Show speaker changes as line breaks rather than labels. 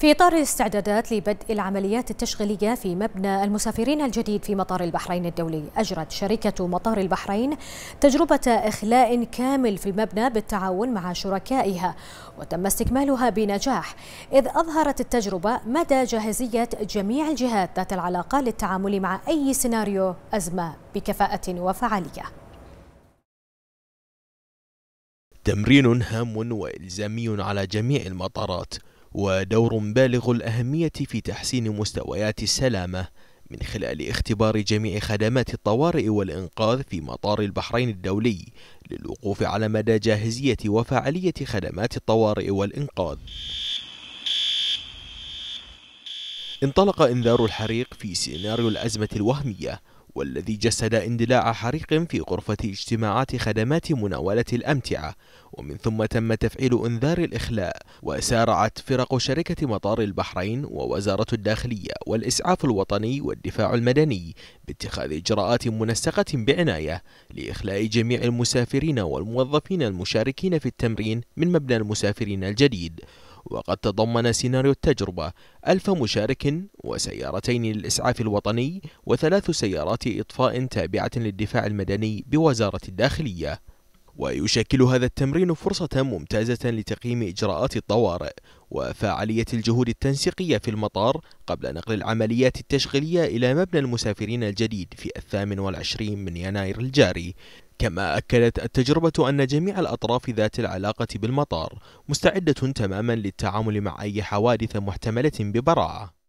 في إطار الاستعدادات لبدء العمليات التشغيلية في مبنى المسافرين الجديد في مطار البحرين الدولي أجرت شركة مطار البحرين تجربة إخلاء كامل في المبنى بالتعاون مع شركائها وتم استكمالها بنجاح إذ أظهرت التجربة مدى جاهزية جميع الجهات ذات العلاقة للتعامل مع أي سيناريو أزمة بكفاءة وفعالية
تمرين هام وإلزامي على جميع المطارات ودور بالغ الأهمية في تحسين مستويات السلامة من خلال اختبار جميع خدمات الطوارئ والإنقاذ في مطار البحرين الدولي للوقوف على مدى جاهزية وفعالية خدمات الطوارئ والإنقاذ انطلق انذار الحريق في سيناريو الأزمة الوهمية والذي جسد اندلاع حريق في غرفة اجتماعات خدمات مناولة الأمتعة ومن ثم تم تفعيل إنذار الإخلاء وسارعت فرق شركة مطار البحرين ووزارة الداخلية والإسعاف الوطني والدفاع المدني باتخاذ إجراءات منسقة بعناية لإخلاء جميع المسافرين والموظفين المشاركين في التمرين من مبنى المسافرين الجديد وقد تضمن سيناريو التجربة ألف مشارك وسيارتين للإسعاف الوطني وثلاث سيارات إطفاء تابعة للدفاع المدني بوزارة الداخلية ويشكل هذا التمرين فرصة ممتازة لتقييم إجراءات الطوارئ وفاعلية الجهود التنسيقية في المطار قبل نقل العمليات التشغيلية إلى مبنى المسافرين الجديد في الثامن والعشرين من يناير الجاري كما أكدت التجربة أن جميع الأطراف ذات العلاقة بالمطار مستعدة تماما للتعامل مع أي حوادث محتملة ببراعة